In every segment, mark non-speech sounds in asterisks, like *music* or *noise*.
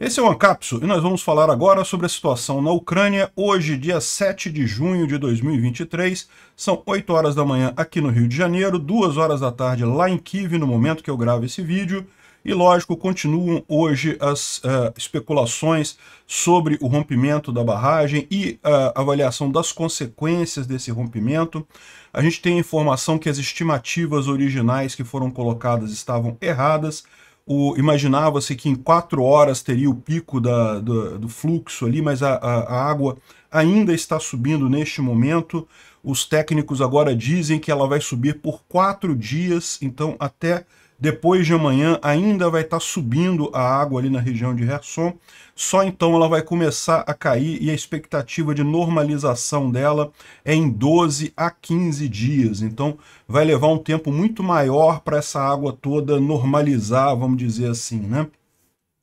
Esse é o AnCapsu e nós vamos falar agora sobre a situação na Ucrânia. Hoje, dia 7 de junho de 2023, são 8 horas da manhã aqui no Rio de Janeiro, 2 horas da tarde lá em Kiev, no momento que eu gravo esse vídeo. E, lógico, continuam hoje as uh, especulações sobre o rompimento da barragem e a eh, avaliação das consequências desse rompimento. A gente tem informação que as estimativas originais que foram colocadas estavam erradas, o, imaginava-se que em quatro horas teria o pico da, do, do fluxo ali, mas a, a, água ainda está subindo neste momento. Os técnicos agora dizem que ela vai subir por quatro dias, então até depois de amanhã ainda vai estar tá subindo a água ali na região de Herson. Só então ela vai começar a cair e a expectativa de normalização dela é em 12 a 15 dias. Então vai levar um tempo muito maior para essa água toda normalizar, vamos dizer assim, né?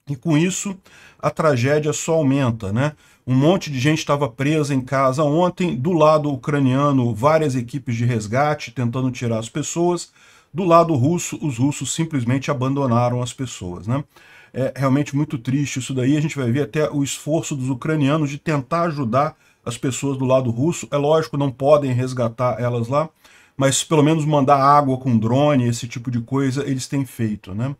E com isso a tragédia só aumenta, né? Um monte de gente estava presa em casa ontem, do lado ucraniano, várias equipes de resgate tentando tirar as pessoas. Do lado russo, os russos simplesmente abandonaram as pessoas, né? É realmente muito triste isso daí. A gente vai ver até o esforço dos ucranianos de tentar ajudar as pessoas do lado russo. É lógico, não podem resgatar elas lá, mas pelo menos mandar água com drone, esse tipo de coisa, eles têm feito, né?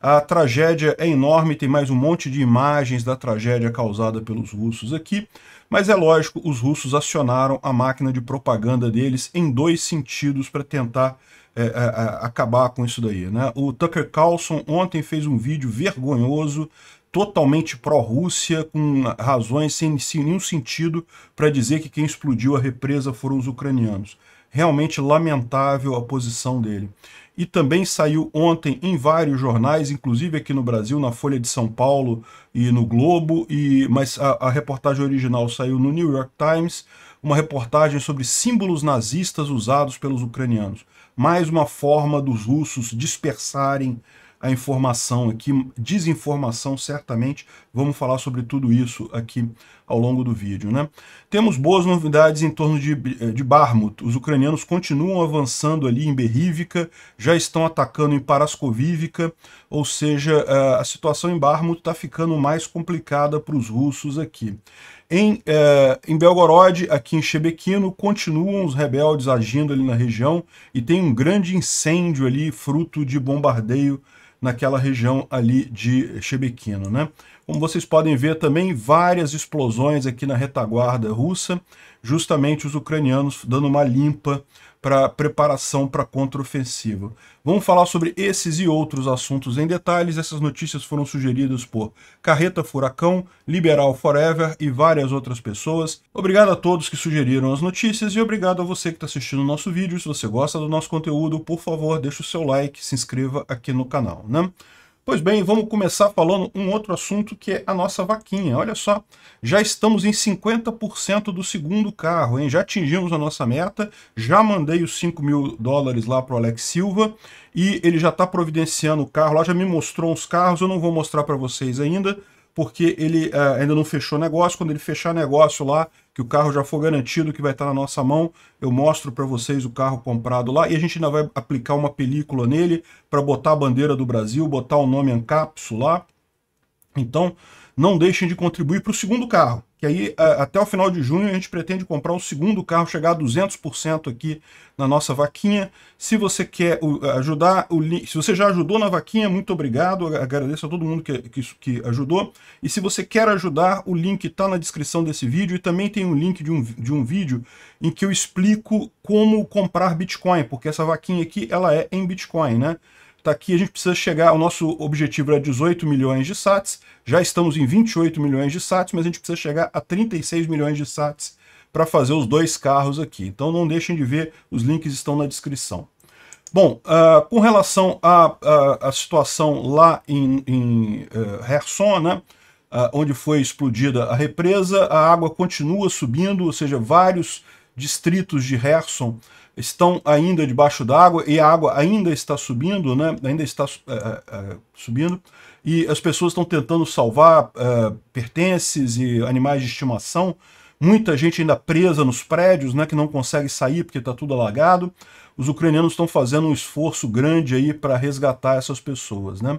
A tragédia é enorme, tem mais um monte de imagens da tragédia causada pelos russos aqui, mas é lógico, os russos acionaram a máquina de propaganda deles em dois sentidos para tentar é, é, é, acabar com isso daí. Né? O Tucker Carlson ontem fez um vídeo vergonhoso, totalmente pró-Rússia, com razões sem, sem nenhum sentido para dizer que quem explodiu a represa foram os ucranianos. Realmente lamentável a posição dele. E também saiu ontem em vários jornais, inclusive aqui no Brasil, na Folha de São Paulo e no Globo, e, mas a, a reportagem original saiu no New York Times, uma reportagem sobre símbolos nazistas usados pelos ucranianos mais uma forma dos russos dispersarem a informação aqui, desinformação certamente, vamos falar sobre tudo isso aqui ao longo do vídeo. Né? Temos boas novidades em torno de, eh, de Barmut, os ucranianos continuam avançando ali em Berrívica, já estão atacando em Parascovívica, ou seja, eh, a situação em Barmut está ficando mais complicada para os russos aqui. Em, é, em Belgorod, aqui em Chebequino, continuam os rebeldes agindo ali na região e tem um grande incêndio ali, fruto de bombardeio naquela região ali de Chebequino, né? Como vocês podem ver também, várias explosões aqui na retaguarda russa, justamente os ucranianos dando uma limpa para preparação para contraofensiva. Vamos falar sobre esses e outros assuntos em detalhes. Essas notícias foram sugeridas por Carreta Furacão, Liberal Forever e várias outras pessoas. Obrigado a todos que sugeriram as notícias e obrigado a você que está assistindo o nosso vídeo. Se você gosta do nosso conteúdo, por favor, deixe o seu like, se inscreva aqui no canal, né? Pois bem, vamos começar falando um outro assunto que é a nossa vaquinha. Olha só, já estamos em 50% do segundo carro, hein? Já atingimos a nossa meta, já mandei os 5 mil dólares lá para o Alex Silva e ele já está providenciando o carro lá, já me mostrou uns carros, eu não vou mostrar para vocês ainda, porque ele uh, ainda não fechou negócio. Quando ele fechar negócio lá, que o carro já for garantido, que vai estar tá na nossa mão, eu mostro para vocês o carro comprado lá e a gente ainda vai aplicar uma película nele para botar a bandeira do Brasil, botar o nome Ancapso lá. Então, não deixem de contribuir para o segundo carro que aí até o final de junho a gente pretende comprar o segundo carro, chegar a 200% aqui na nossa vaquinha. Se você quer ajudar, se você já ajudou na vaquinha, muito obrigado, agradeço a todo mundo que, que, que ajudou. E se você quer ajudar, o link está na descrição desse vídeo e também tem um link de um, de um vídeo em que eu explico como comprar Bitcoin, porque essa vaquinha aqui ela é em Bitcoin, né? tá aqui, a gente precisa chegar, o nosso objetivo é era 18 milhões de sats, já estamos em 28 milhões de sats, mas a gente precisa chegar a 36 milhões de sats para fazer os dois carros aqui. Então não deixem de ver, os links estão na descrição. Bom, uh, com relação à situação lá em, em uh, Herson, né, uh, onde foi explodida a represa, a água continua subindo, ou seja, vários distritos de Kherson estão ainda debaixo d'água e a água ainda está subindo, né? Ainda está eh, eh, eh, subindo e as pessoas estão tentando salvar pertences e animais de estimação. Muita gente ainda presa nos prédios, né? Que não consegue sair porque está tudo alagado. Os ucranianos estão fazendo um esforço grande aí para resgatar essas pessoas, né?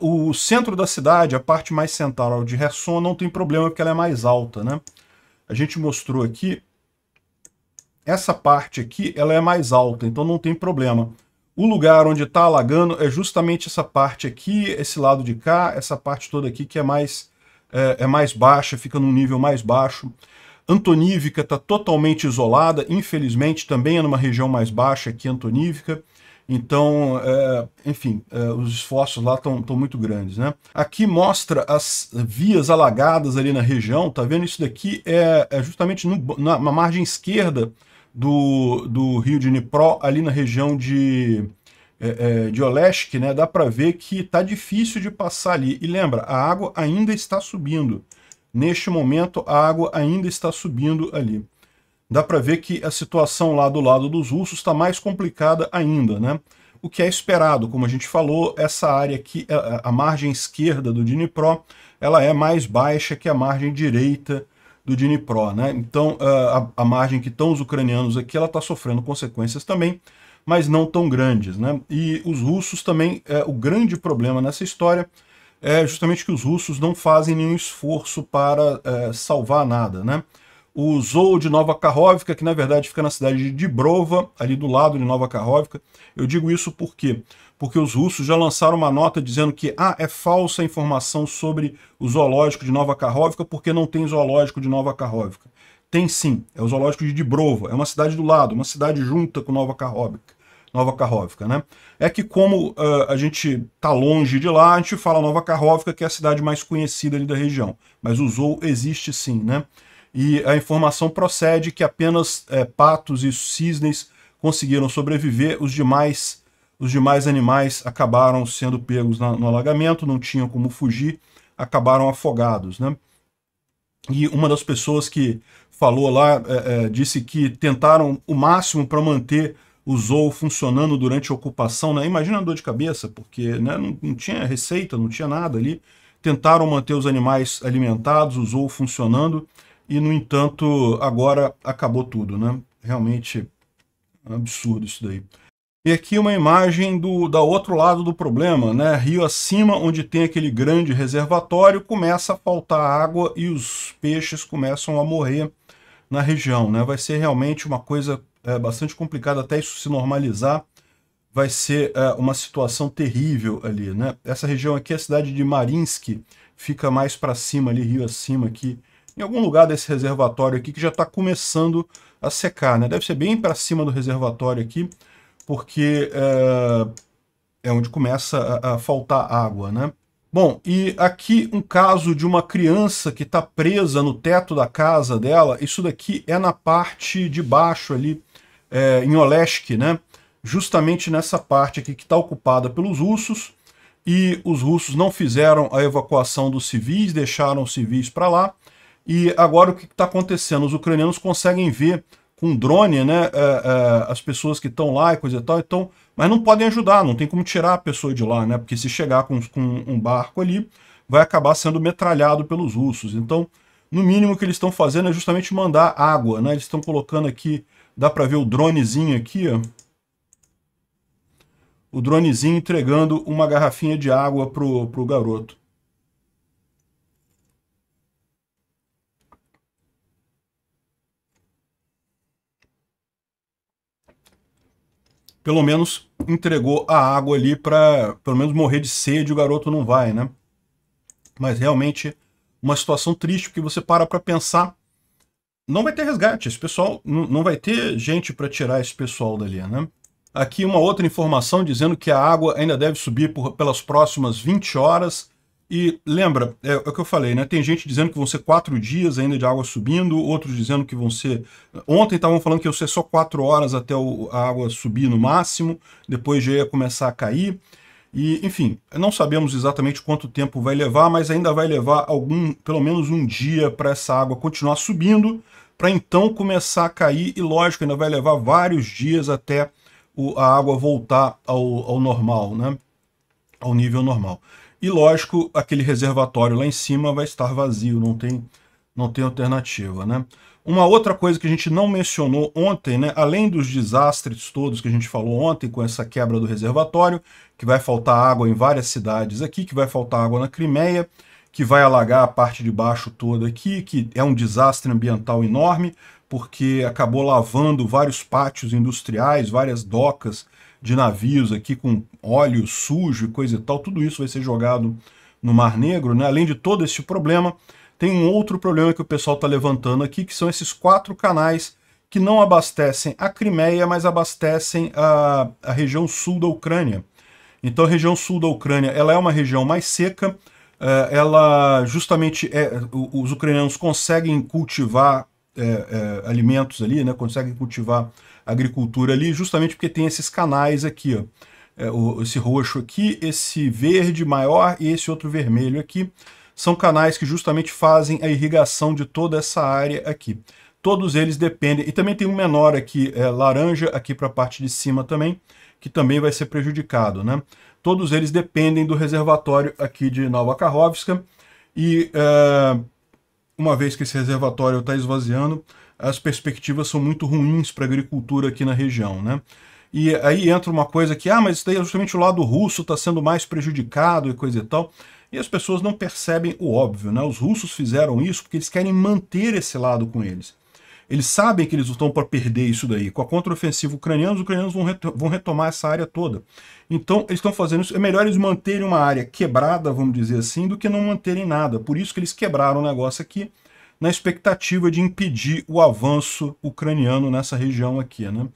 o centro da cidade, a parte mais central de Kherson, não tem problema porque ela é mais alta, né? A gente mostrou aqui essa parte aqui ela é mais alta, então não tem problema. O lugar onde está alagando é justamente essa parte aqui, esse lado de cá, essa parte toda aqui que é mais, é, é mais baixa, fica num nível mais baixo. Antonívica está totalmente isolada, infelizmente também é numa região mais baixa aqui Antonívica. Então, é, enfim, é, os esforços lá estão muito grandes, né? Aqui mostra as vias alagadas ali na região, tá vendo? Isso daqui é, é justamente no, na, na, margem esquerda do, do Rio de Dnipro, ali na região de, é, é de Olesk, né, dá para ver que está difícil de passar ali. E lembra, a água ainda está subindo. Neste momento, a água ainda está subindo ali. Dá para ver que a situação lá do lado dos russos está mais complicada ainda, né? O que é esperado, como a gente falou, essa área aqui, a, a margem esquerda do Dnipro, ela é mais baixa que a margem direita do Dnipro. Né? Então, eh, a, a margem que estão os ucranianos aqui, ela está sofrendo consequências também, mas não tão grandes. Né? E os russos também, é, o grande problema nessa história é justamente que os russos não fazem nenhum esforço para é, salvar nada. Né? O Zou de Nova Karhovka, que na verdade fica na cidade de Dibrova, ali do lado de Nova Karhovka, eu digo isso porque porque os russos já lançaram uma nota dizendo que ah, é falsa a informação sobre o zoológico de Nova Karhovka porque não tem zoológico de Nova Karhovka. Tem sim, é o zoológico de Dibrova, é uma cidade do lado, uma cidade junta com Nova Karhovka. Nova Karhovka, né? É que como uh, a gente tá longe de lá, a gente fala Nova Karhovka, que é a cidade mais conhecida ali da região. Mas o zoo existe sim, né? E a informação procede que apenas é, patos e cisnes conseguiram sobreviver, os demais os demais animais acabaram sendo pegos na, no alagamento, não tinham como fugir, acabaram afogados. Né? E uma das pessoas que falou lá é, é, disse que tentaram o máximo para manter o zoo funcionando durante a ocupação. Né? Imagina a dor de cabeça, porque né, não, não tinha receita, não tinha nada ali. Tentaram manter os animais alimentados, o zoo funcionando, e no entanto, agora acabou tudo. Né? Realmente absurdo isso daí. E aqui uma imagem do da outro lado do problema, né? Rio acima, onde tem aquele grande reservatório, começa a faltar água e os peixes começam a morrer na região, né? Vai ser realmente uma coisa é, bastante complicada até isso se normalizar. Vai ser é, uma situação terrível ali, né? Essa região aqui, a cidade de Marinsk, fica mais para cima ali, rio acima aqui, em algum lugar desse reservatório aqui que já está começando a secar, né? Deve ser bem para cima do reservatório aqui porque é, é onde começa a, a faltar água, né? Bom, e aqui um caso de uma criança que está presa no teto da casa dela. Isso daqui é na parte de baixo ali, é, em Olesk, né? Justamente nessa parte aqui que está ocupada pelos russos. E os russos não fizeram a evacuação dos civis, deixaram os civis para lá. E agora o que está acontecendo? Os ucranianos conseguem ver com drone, né, é, é, as pessoas que estão lá e coisa e tal, então, mas não podem ajudar, não tem como tirar a pessoa de lá, né, porque se chegar com, com um barco ali, vai acabar sendo metralhado pelos russos. Então, no mínimo que eles estão fazendo é justamente mandar água, né, eles estão colocando aqui, dá para ver o dronezinho aqui, ó, o dronezinho entregando uma garrafinha de água pro, pro garoto. pelo menos entregou a água ali para pelo menos morrer de sede, o garoto não vai, né? Mas realmente uma situação triste, porque você para para pensar, não vai ter resgate, esse pessoal não vai ter gente para tirar esse pessoal dali, né? Aqui uma outra informação dizendo que a água ainda deve subir por, pelas próximas 20 horas e lembra, é, é, o que eu falei, né? Tem gente dizendo que vão ser quatro dias ainda de água subindo, outros dizendo que vão ser. Ontem estavam falando que ia ser só quatro horas até o, a água subir no máximo, depois já ia começar a cair. E, enfim, não sabemos exatamente quanto tempo vai levar, mas ainda vai levar algum, pelo menos um dia para essa água continuar subindo, para então começar a cair, e lógico, ainda vai levar vários dias até o, a água voltar ao, ao normal, né? Ao nível normal. E lógico, aquele reservatório lá em cima vai estar vazio, não tem, não tem alternativa, né? Uma outra coisa que a gente não mencionou ontem, né, além dos desastres todos que a gente falou ontem com essa quebra do reservatório, que vai faltar água em várias cidades aqui, que vai faltar água na Crimeia, que vai alagar a parte de baixo toda aqui, que é um desastre ambiental enorme, porque acabou lavando vários pátios industriais, várias docas, de navios aqui com óleo sujo e coisa e tal, tudo isso vai ser jogado no Mar Negro, né? além de todo esse problema, tem um outro problema que o pessoal está levantando aqui, que são esses quatro canais que não abastecem a Crimeia, mas abastecem a, a região sul da Ucrânia. Então a região sul da Ucrânia ela é uma região mais seca, é, ela justamente é, os ucranianos conseguem cultivar é, é, alimentos ali, né, conseguem cultivar agricultura ali, justamente porque tem esses canais aqui, ó. É, o, esse roxo aqui, esse verde maior e esse outro vermelho aqui, são canais que justamente fazem a irrigação de toda essa área aqui. Todos eles dependem, e também tem um menor aqui, é, laranja, aqui para a parte de cima também, que também vai ser prejudicado, né? Todos eles dependem do reservatório aqui de Nova Karhovska, e é, uma vez que esse reservatório está esvaziando, as perspectivas são muito ruins para a agricultura aqui na região, né? E aí entra uma coisa que, ah, mas isso daí é justamente o lado russo está sendo mais prejudicado e coisa e tal. E as pessoas não percebem o óbvio, né? Os russos fizeram isso porque eles querem manter esse lado com eles. Eles sabem que eles estão para perder isso daí. Com a contraofensiva ucraniana, os ucranianos vão, reto vão retomar essa área toda. Então, eles estão fazendo isso. É melhor eles manterem uma área quebrada, vamos dizer assim, do que não manterem nada. Por isso que eles quebraram o negócio aqui na expectativa de impedir o avanço ucraniano nessa região aqui, né?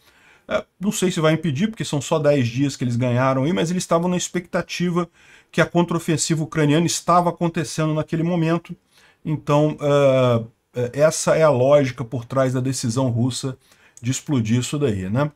É, não sei se vai impedir, porque são só 10 dias que eles ganharam aí, mas eles estavam na expectativa que a contraofensiva ucraniana estava acontecendo naquele momento. Então, uh, essa é a lógica por trás da decisão russa de explodir isso daí, né?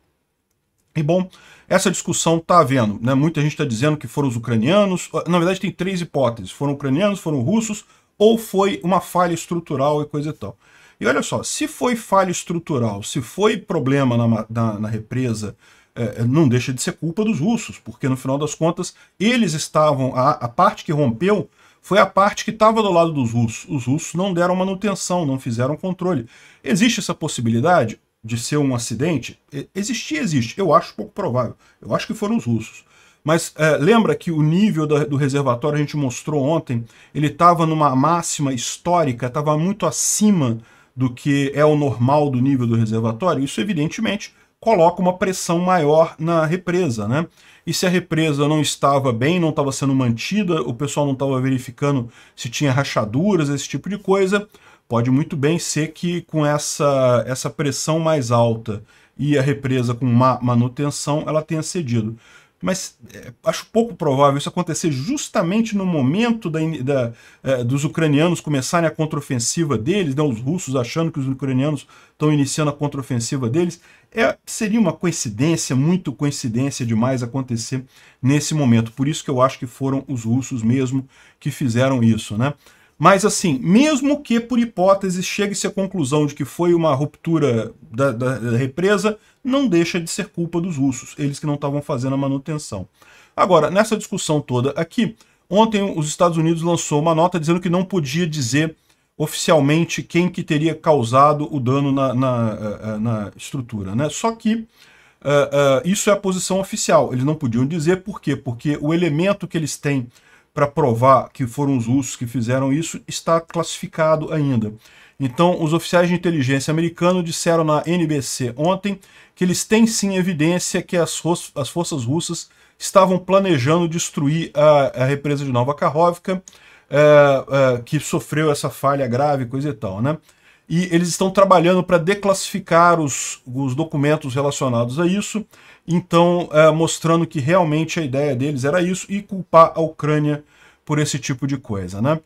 E bom, essa discussão está havendo, né? Muita gente está dizendo que foram os ucranianos. Na verdade, tem três hipóteses: foram ucranianos, foram russos ou foi uma falha estrutural e coisa e tal. E olha só, se foi falha estrutural, se foi problema na, na, na represa, é, é, não deixa de ser culpa dos russos, porque no final das contas eles estavam, a, a parte que rompeu foi a parte que estava do lado dos russos. Os russos não deram manutenção, não fizeram controle. Existe essa possibilidade de ser um acidente? Existir, existe. Eu acho pouco provável. Eu acho que foram os russos. Mas é, lembra que o nível do, do reservatório, a gente mostrou ontem, ele estava numa máxima histórica, estava muito acima do que é o normal do nível do reservatório? Isso, evidentemente, coloca uma pressão maior na represa, né? E se a represa não estava bem, não estava sendo mantida, o pessoal não estava verificando se tinha rachaduras, esse tipo de coisa, pode muito bem ser que com essa, essa pressão mais alta e a represa com má manutenção, ela tenha cedido mas é, acho pouco provável isso acontecer justamente no momento da, da, é, dos ucranianos começarem a contraofensiva deles, né, os russos achando que os ucranianos estão iniciando a contraofensiva deles. É, seria uma coincidência, muito coincidência demais acontecer nesse momento. Por isso que eu acho que foram os russos mesmo que fizeram isso. Né? Mas assim, mesmo que por hipótese chegue-se à conclusão de que foi uma ruptura da, da, da, represa, não deixa de ser culpa dos russos, eles que não estavam fazendo a manutenção. Agora, nessa discussão toda aqui, ontem os Estados Unidos lançou uma nota dizendo que não podia dizer oficialmente quem que teria causado o dano na, na, eh, eh, na estrutura. Né? Só que uh, uh, isso é a posição oficial, eles não podiam dizer por quê? Porque o elemento que eles têm para provar que foram os russos que fizeram isso está classificado ainda. Então, os oficiais de inteligência americanos disseram na NBC ontem que eles têm sim evidência que as, as forças russas estavam planejando destruir a, a represa de Nova Karhovka, é, eh, é, eh, que sofreu essa falha grave, coisa e tal, né? e eles estão trabalhando para declassificar os, os documentos relacionados a isso, então é, mostrando que realmente a ideia deles era isso e culpar a Ucrânia por esse tipo de coisa, né?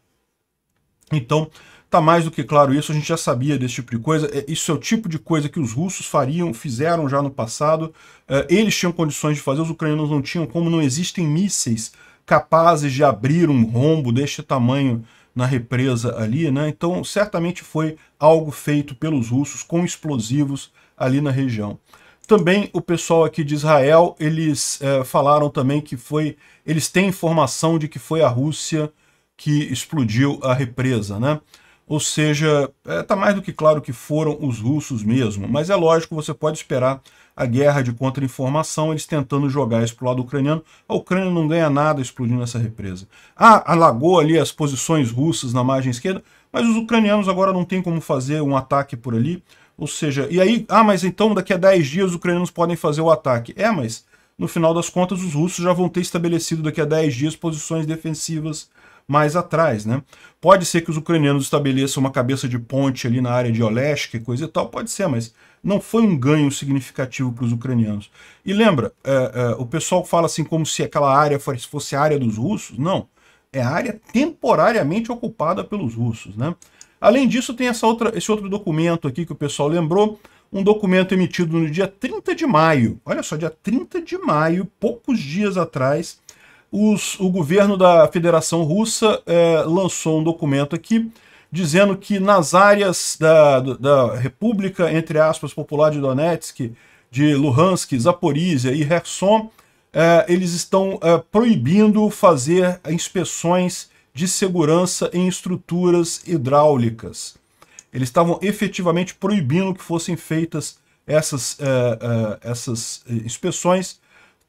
Então, tá mais do que claro isso, a gente já sabia desse tipo de coisa, é, isso é o tipo de coisa que os russos fariam, fizeram já no passado, é, eles tinham condições de fazer, os ucranianos não tinham, como não existem mísseis capazes de abrir um rombo deste tamanho na represa ali, né? Então, certamente foi algo feito pelos russos com explosivos ali na região. Também o pessoal aqui de Israel, eles é, falaram também que foi, eles têm informação de que foi a Rússia que explodiu a represa, né? Ou seja, está eh, é, mais do que claro que foram os russos mesmo, mas é lógico, você pode esperar a guerra de contra-informação, eles tentando jogar isso para o lado ucraniano. A Ucrânia não ganha nada explodindo essa represa. Ah, alagou ali as posições russas na margem esquerda, mas os ucranianos agora não tem como fazer um ataque por ali. Ou seja, e aí, ah, mas então daqui a 10 dias os ucranianos podem fazer o ataque. É, mas no final das contas os russos já vão ter estabelecido daqui a 10 dias posições defensivas mais atrás, né? Pode ser que os ucranianos estabeleçam uma cabeça de ponte ali na área de Olesk, coisa e tal, pode ser, mas não foi um ganho significativo para os ucranianos. E lembra, é, é, o pessoal fala assim como se aquela área fosse a área dos russos. Não, é a área temporariamente ocupada pelos russos, né? Além disso, tem essa outra, esse outro documento aqui que o pessoal lembrou, um documento emitido no dia 30 de maio. Olha só, dia 30 de maio, poucos dias atrás, os, o governo da Federação Russa é, lançou um documento aqui dizendo que nas áreas da, da República, entre aspas, Popular de Donetsk, de Luhansk, Zaporizhia e Kherson, é, eles estão é, proibindo fazer inspeções de segurança em estruturas hidráulicas. Eles estavam efetivamente proibindo que fossem feitas essas, é, é, essas é, inspeções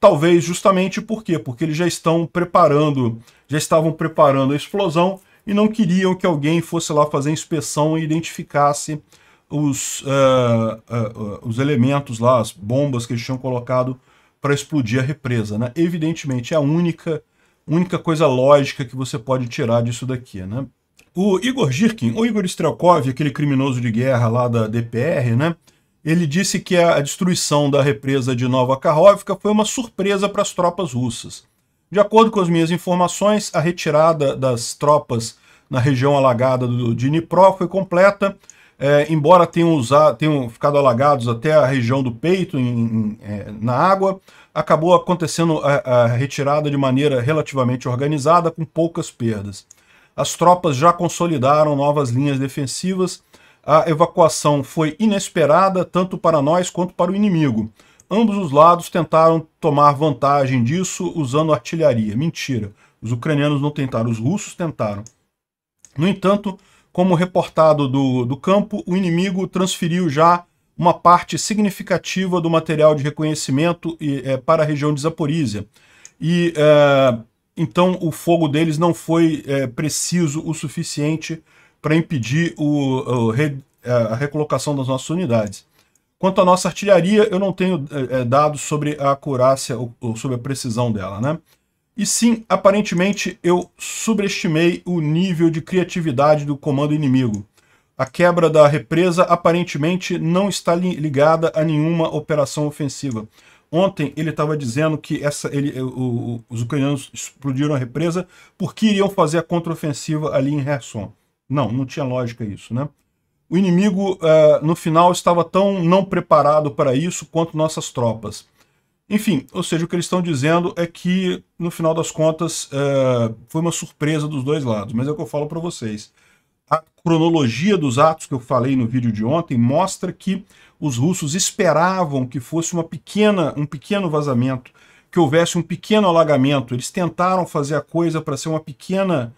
Talvez justamente por quê? Porque eles já estão preparando, já estavam preparando a explosão e não queriam que alguém fosse lá fazer inspeção e identificasse os, uh, uh, os elementos lá, as bombas que eles tinham colocado para explodir a represa. Né? Evidentemente, é a única, única coisa lógica que você pode tirar disso daqui. Né? O Igor Girkin, ou Igor Strelkov, aquele criminoso de guerra lá da DPR, né? ele disse que a destruição da represa de Nova Karhovka foi uma surpresa para as tropas russas. De acordo com as minhas informações, a retirada das tropas na região alagada do Dnipro foi completa, é, embora tenham, usado, tenham ficado alagados até a região do peito em, em, é, na água, acabou acontecendo a, a retirada de maneira relativamente organizada, com poucas perdas. As tropas já consolidaram novas linhas defensivas, a evacuação foi inesperada tanto para nós quanto para o inimigo. Ambos os lados tentaram tomar vantagem disso usando artilharia. Mentira. Os ucranianos não tentaram, os russos tentaram. No entanto, como reportado do, do campo, o inimigo transferiu já uma parte significativa do material de reconhecimento e, é, para a região de Zaporizhia. E é, então o fogo deles não foi é, preciso o suficiente para impedir o, o, a recolocação das nossas unidades. Quanto à nossa artilharia, eu não tenho é, é, dados sobre a acurácia ou, ou, sobre a precisão dela, né? E sim, aparentemente eu subestimei o nível de criatividade do comando inimigo. A quebra da represa aparentemente não está ligada a nenhuma operação ofensiva. Ontem ele estava dizendo que essa, ele, o, o, os ucranianos explodiram a represa porque iriam fazer a contraofensiva ali em Kherson. Não, não tinha lógica isso, né? O inimigo, uh, no final, estava tão não preparado para isso quanto nossas tropas. Enfim, ou seja, o que eles estão dizendo é que, no final das contas, uh, foi uma surpresa dos dois lados. Mas é o que eu falo para vocês. A cronologia dos atos que eu falei no vídeo de ontem mostra que os russos esperavam que fosse uma pequena, um pequeno vazamento, que houvesse um pequeno alagamento. Eles tentaram fazer a coisa para ser uma pequena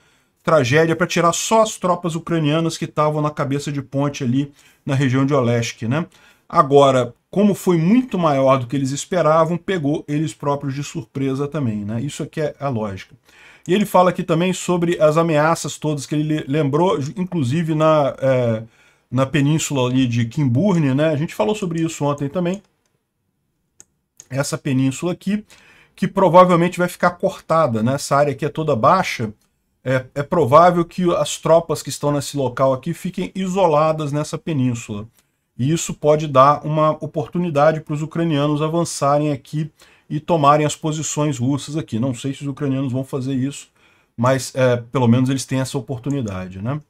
tragédia para tirar só as tropas ucranianas que estavam na cabeça de ponte ali na região de Olesk, né? Agora, como foi muito maior do que eles esperavam, pegou eles próprios de surpresa também, né? Isso aqui é a lógica. E ele fala aqui também sobre as ameaças todas que ele lembrou, inclusive na, é, na península ali de Kimburne, né? A gente falou sobre isso ontem também. Essa península aqui, que provavelmente vai ficar cortada, né? Essa área aqui é toda baixa, é, é, provável que as tropas que estão nesse local aqui fiquem isoladas nessa península. E isso pode dar uma oportunidade para os ucranianos avançarem aqui e tomarem as posições russas aqui. Não sei se os ucranianos vão fazer isso, mas é, pelo menos eles têm essa oportunidade. Né?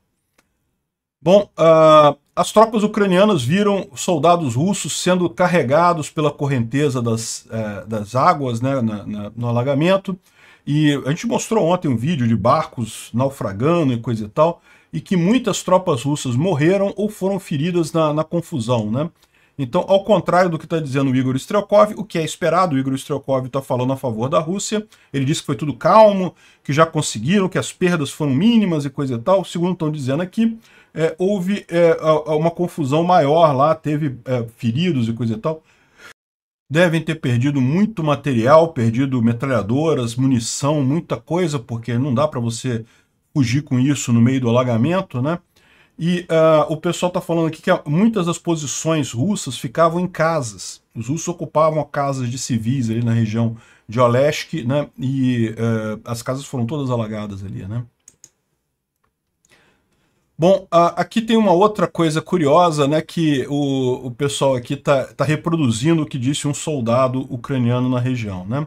Bom, uh, as tropas ucranianas viram soldados russos sendo carregados pela correnteza das, uh, das águas né, na, na, no alagamento, e a gente mostrou ontem um vídeo de barcos naufragando e coisa e tal, e que muitas tropas russas morreram ou foram feridas na, na confusão, né? Então, ao contrário do que está dizendo o Igor Strelkov, o que é esperado, o Igor Strelkov está falando a favor da Rússia, ele disse que foi tudo calmo, que já conseguiram, que as perdas foram mínimas e coisa e tal. Segundo estão dizendo aqui, é, houve é, uma confusão maior lá, teve é, feridos e coisa e tal devem ter perdido muito material, perdido metralhadoras, munição, muita coisa, porque não dá para você fugir com isso no meio do alagamento, né? E uh, o pessoal está falando aqui que ah, muitas das posições russas ficavam em casas. Os russos ocupavam casas de civis ali na região de Olesk, né? E uh, as casas foram todas alagadas ali, né? Bom, aqui tem uma outra coisa curiosa, né, que o, o pessoal aqui está tá reproduzindo o que disse um soldado ucraniano na região, né?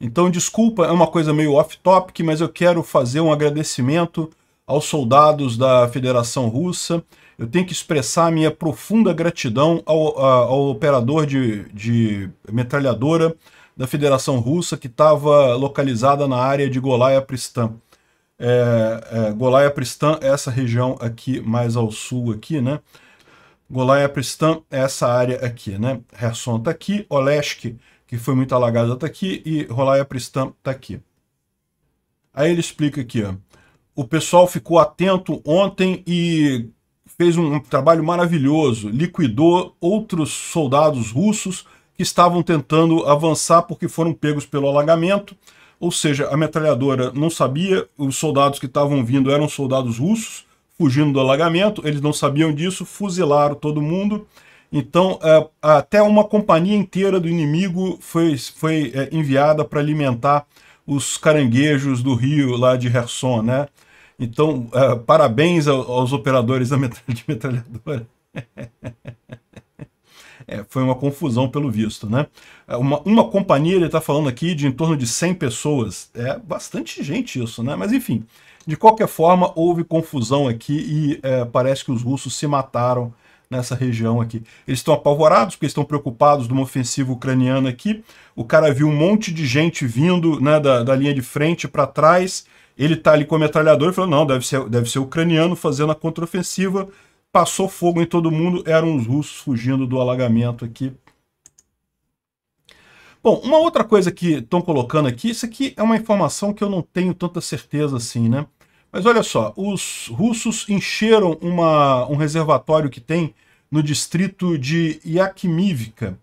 Então, desculpa, é uma coisa meio off-topic, mas eu quero fazer um agradecimento aos soldados da Federação Russa. Eu tenho que expressar minha profunda gratidão ao, ao operador de, de metralhadora da Federação Russa, que estava localizada na área de Golaya Pristan é, é, Golaia essa região aqui mais ao sul aqui, né? Golaia Pristan, essa área aqui, né? Herson está aqui, Olesk, que foi muito alagada, está aqui, e Rolaia Pristã está aqui. Aí ele explica aqui, ó. O pessoal ficou atento ontem e fez um trabalho maravilhoso, liquidou outros soldados russos que estavam tentando avançar porque foram pegos pelo alagamento. Ou seja, a metralhadora não sabia, os soldados que estavam vindo eram soldados russos, fugindo do alagamento, eles não sabiam disso, fuzilaram todo mundo. Então, é, até uma companhia inteira do inimigo foi, foi é, enviada para alimentar os caranguejos do rio lá de Herson, né? Então, é, parabéns aos operadores da metralhadora. *laughs* É, foi uma confusão pelo visto, né? É, uma, uma companhia, ele está falando aqui de em torno de 100 pessoas. É bastante gente isso, né? Mas enfim, de qualquer forma, houve confusão aqui e é, parece que os russos se mataram nessa região aqui. Eles estão apavorados porque estão preocupados de uma ofensiva ucraniana aqui. O cara viu um monte de gente vindo né, da, da linha de frente para trás. Ele está ali com a metralhadora e falou, não, deve ser, deve ser ucraniano fazendo a contraofensiva Passou fogo em todo mundo, eram os russos fugindo do alagamento aqui. Bom, uma outra coisa que estão colocando aqui, isso aqui é uma informação que eu não tenho tanta certeza assim, né? Mas olha só, os russos encheram uma, um reservatório que tem no distrito de Yakimivka,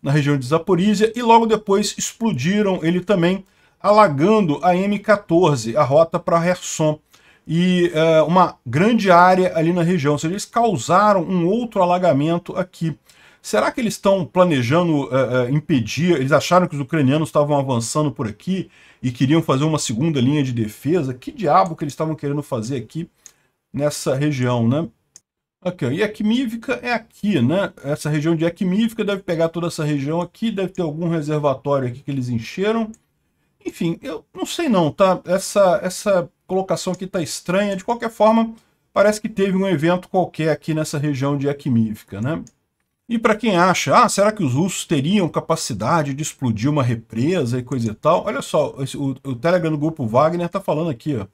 na região de Zaporizhia, e logo depois explodiram ele também, alagando a M14, a rota para Herson e é, uma grande área ali na região. Ou seja, eles causaram um outro alagamento aqui. Será que eles estão planejando é, é, impedir? Eles acharam que os ucranianos estavam avançando por aqui e queriam fazer uma segunda linha de defesa? Que diabo que eles estavam querendo fazer aqui nessa região, né? Aqui, ó. E Ekmivka é aqui, né? Essa região de Ekmivka deve pegar toda essa região aqui, deve ter algum reservatório aqui que eles encheram. Enfim, eu não sei não, tá? Essa, essa colocação aqui está estranha. De qualquer forma, parece que teve um evento qualquer aqui nessa região de Akmivka, né? E para quem acha, ah, será que os russos teriam capacidade de explodir uma represa e coisa e tal? Olha só, o, o Telegram do grupo Wagner está falando aqui, ó.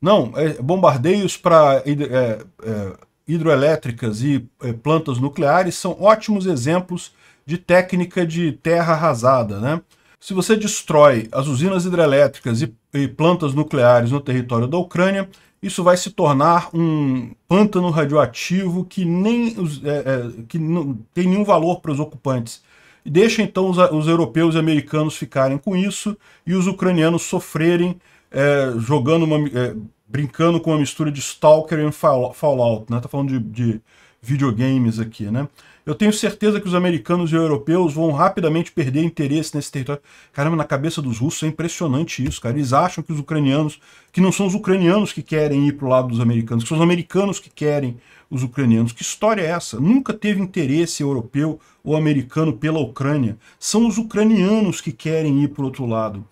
Não, é, bombardeios para é, é, hidroelétricas e é, plantas nucleares são ótimos exemplos de técnica de terra arrasada, né? Se você destrói as usinas hidrelétricas e, e plantas nucleares no território da Ucrânia, isso vai se tornar um pântano radioativo que nem é, é, que não tem nenhum valor para os ocupantes. Deixa então os, os, europeus e americanos ficarem com isso e os ucranianos sofrerem é, jogando uma, é, brincando com uma mistura de Stalker e Fallout, né? Tá falando de, de videogames aqui, né? Eu tenho certeza que os americanos e europeus vão rapidamente perder interesse nesse território. Caramba, na cabeça dos russos é impressionante isso, cara. Eles acham que os ucranianos, que não são os ucranianos que querem ir pro lado dos americanos, que são os americanos que querem os ucranianos. Que história é essa? Nunca teve interesse europeu ou americano pela Ucrânia. São os ucranianos que querem ir pro outro lado.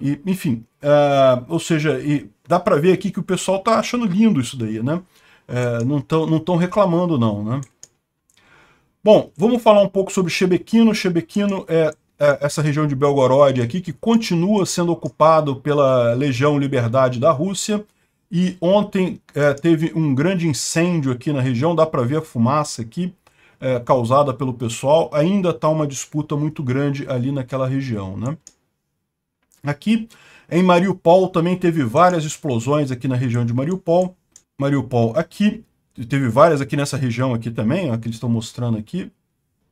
E, enfim, uh, ou seja, e dá para ver aqui que o pessoal tá achando lindo isso daí, né? Uh, não estão não reclamando não, né? Bom, vamos falar um pouco sobre Chebequino. Chebequino é, é essa região de Belgorod aqui que continua sendo ocupado pela Legião Liberdade da Rússia. E ontem é, teve um grande incêndio aqui na região, dá para ver a fumaça aqui é, causada pelo pessoal. Ainda está uma disputa muito grande ali naquela região. Né? Aqui em Mariupol também teve várias explosões aqui na região de Mariupol. Mariupol aqui teve várias aqui nessa região aqui também, ó, que eles estão mostrando aqui.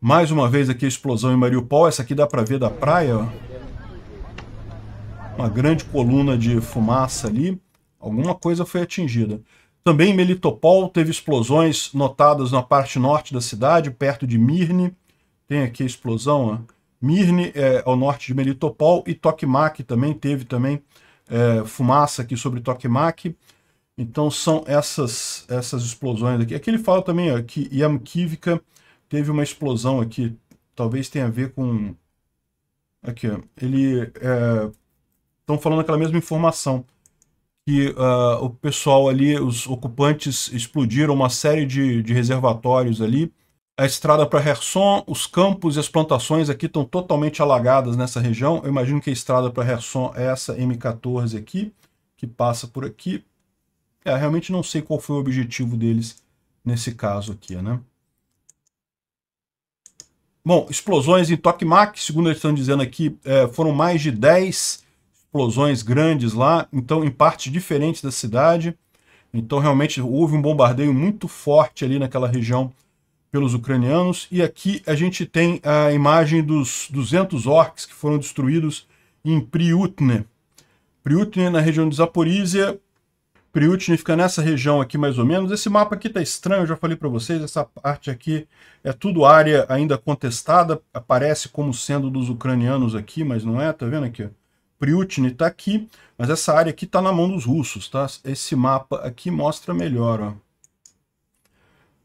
Mais uma vez aqui a explosão em Mariupol. Essa aqui dá para ver da praia. Ó. Uma grande coluna de fumaça ali. Alguma coisa foi atingida. Também em Melitopol teve explosões notadas na parte norte da cidade, perto de Mirne. Tem aqui a explosão. Ó. Mirne é ao norte de Melitopol e Tokmak também teve também é, fumaça aqui sobre Tokmak. Então são essas, essas explosões aqui. Aqui ele fala também ó, que Yamkivka teve uma explosão aqui. Talvez tenha a ver com... Aqui, ó. Ele... Estão é... falando aquela mesma informação. Que uh, o pessoal ali, os ocupantes, explodiram uma série de, de reservatórios ali. A estrada para Herson, os campos e as plantações aqui estão totalmente alagadas nessa região. Eu imagino que a estrada para Herson é essa M14 aqui, que passa por aqui é, realmente não sei qual foi o objetivo deles nesse caso aqui, né? Bom, explosões em Tokmak, segundo eles estão dizendo aqui, é, foram mais de 10 explosões grandes lá, então em partes diferentes da cidade. Então realmente houve um bombardeio muito forte ali naquela região pelos ucranianos. E aqui a gente tem a imagem dos 200 orques que foram destruídos em Priutne. Priutne, na região de Zaporizhia, Priutne né, fica nessa região aqui mais ou menos. Esse mapa aqui tá estranho, eu já falei para vocês, essa parte aqui é tudo área ainda contestada, aparece como sendo dos ucranianos aqui, mas não é, tá vendo aqui? Priutne né, está aqui, mas essa área aqui está na mão dos russos, tá? Esse mapa aqui mostra melhor, ó.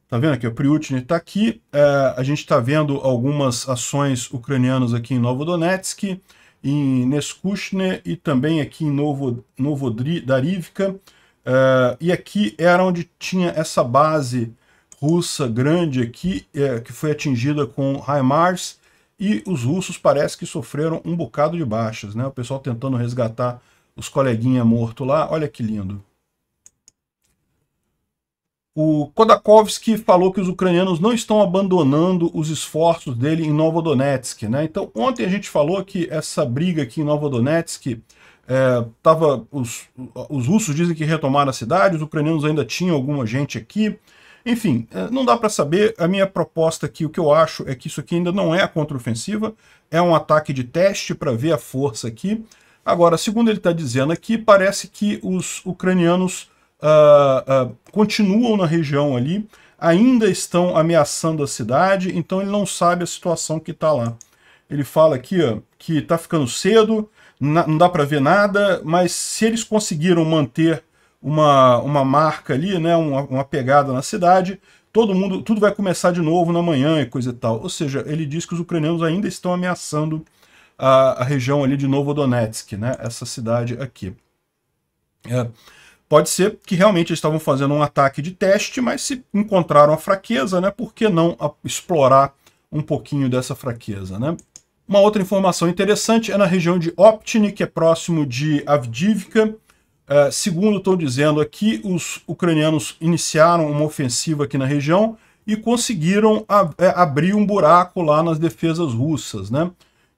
Tá vendo aqui? O está né, aqui. É, a gente está vendo algumas ações ucranianas aqui em Novodonetsk, em Neskushne e também aqui em Novo, Novodri, Darivka. Uh, e aqui era onde tinha essa base russa grande aqui, é, que foi atingida com HIMARS, e os russos parece que sofreram um bocado de baixas, né? O pessoal tentando resgatar os coleguinhas mortos lá, olha que lindo. O Kodakovsky falou que os ucranianos não estão abandonando os esforços dele em Novodonetsk, né? Então, ontem a gente falou que essa briga aqui em Novodonetsk é, tava, os, os russos dizem que retomaram a cidade, os ucranianos ainda tinham alguma gente aqui. Enfim, é, não dá para saber. A minha proposta aqui, o que eu acho, é que isso aqui ainda não é a contraofensiva, é um ataque de teste para ver a força aqui. Agora, segundo ele está dizendo aqui, parece que os ucranianos uh, uh, continuam na região ali, ainda estão ameaçando a cidade, então ele não sabe a situação que está lá. Ele fala aqui ó, que está ficando cedo, não dá para ver nada, mas se eles conseguiram manter uma, uma marca ali, né, uma, uma, pegada na cidade, todo mundo, tudo vai começar de novo na manhã e coisa e tal. Ou seja, ele diz que os ucranianos ainda estão ameaçando a, a região ali de Novodonetsk, né, essa cidade aqui. É, pode ser que realmente eles estavam fazendo um ataque de teste, mas se encontraram a fraqueza, né, por que não a, explorar um pouquinho dessa fraqueza, né? Uma outra informação interessante é na região de Optine, que é próximo de Avdivka. Uh, segundo estão dizendo aqui, os ucranianos iniciaram uma ofensiva aqui na região e conseguiram ab é, abrir um buraco lá nas defesas russas, né?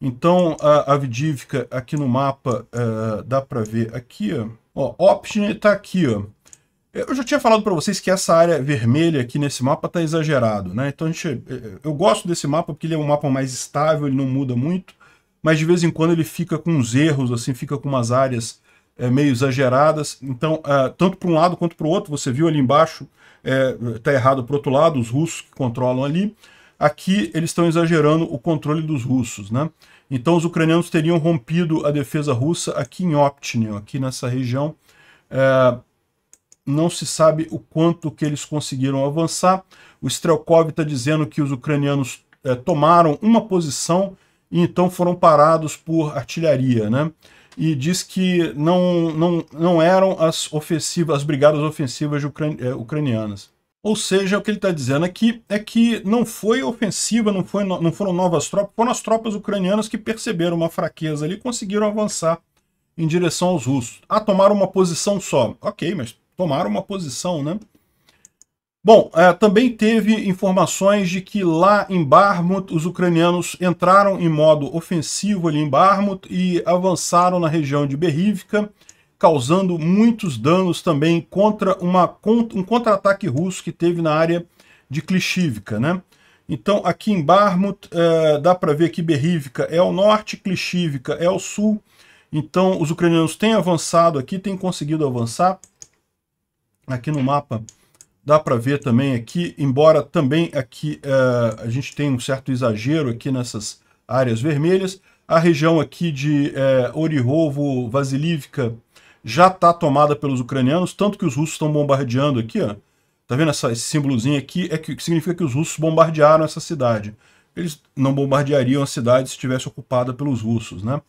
Então, a Avdivka aqui no mapa, uh, dá para ver aqui, ó Optine está aqui, ó. Eu já tinha falado para vocês que essa área vermelha aqui nesse mapa está exagerado, né? Então a gente, eh, eh, eu gosto desse mapa porque ele é um mapa mais estável, ele não muda muito, mas de vez em quando ele fica com uns erros, assim, fica com umas áreas é, meio exageradas. Então, é, tanto para um lado quanto para o outro, você viu ali embaixo, está é, errado para outro lado, os russos que controlam ali. Aqui eles estão exagerando o controle dos russos, né? Então os ucranianos teriam rompido a defesa russa aqui em Optnin, aqui nessa região. É, não se sabe o quanto que eles conseguiram avançar. O Strelkov está dizendo que os ucranianos é, tomaram uma posição e então foram parados por artilharia, né? E diz que não, não, não eram as ofensivas, as brigadas ofensivas ucran, é, ucranianas. Ou seja, o que ele está dizendo aqui é que não foi ofensiva, não, foi, não foram novas tropas, foram as tropas ucranianas que perceberam uma fraqueza ali e conseguiram avançar em direção aos russos. Ah, tomaram uma posição só. Ok, mas tomaram uma posição, né? Bom, é, também teve informações de que lá em Barmut os ucranianos entraram em modo ofensivo ali em Barmut e avançaram na região de Berrivka, causando muitos danos também contra uma, um contra-ataque russo que teve na área de Klishivka, né? Então aqui em Barmut é, dá para ver que Berrivka é ao norte, Klishivka é ao sul, então os ucranianos têm avançado aqui, têm conseguido avançar, Aqui no mapa dá para ver também aqui, embora também aqui é, a gente tenha um certo exagero aqui nessas áreas vermelhas, a região aqui de uh, é, Orihovo, Vasilivka, já está tomada pelos ucranianos, tanto que os russos estão bombardeando aqui, ó. Tá vendo essa, esse símbolozinho aqui? É que significa que os russos bombardearam essa cidade. Eles não bombardeariam a cidade se estivesse ocupada pelos russos, né?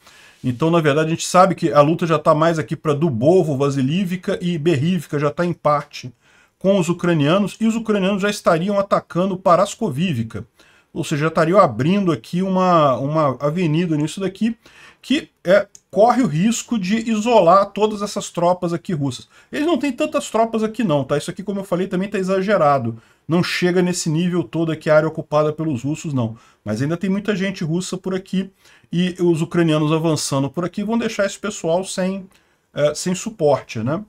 Então, na verdade, a gente sabe que a luta já está mais aqui para Dubovo, Vasilivka e Berrívica, já está em parte com os ucranianos, e os ucranianos já estariam atacando Paraskovivka, ou seja, já estariam abrindo aqui uma, uma avenida nisso daqui, que é, corre o risco de isolar todas essas tropas aqui russas. Eles não têm tantas tropas aqui não, tá? Isso aqui, como eu falei, também está exagerado não chega nesse nível todo aqui, a área ocupada pelos russos, não. Mas ainda tem muita gente russa por aqui, e os ucranianos avançando por aqui vão deixar esse pessoal sem, eh, sem suporte, né?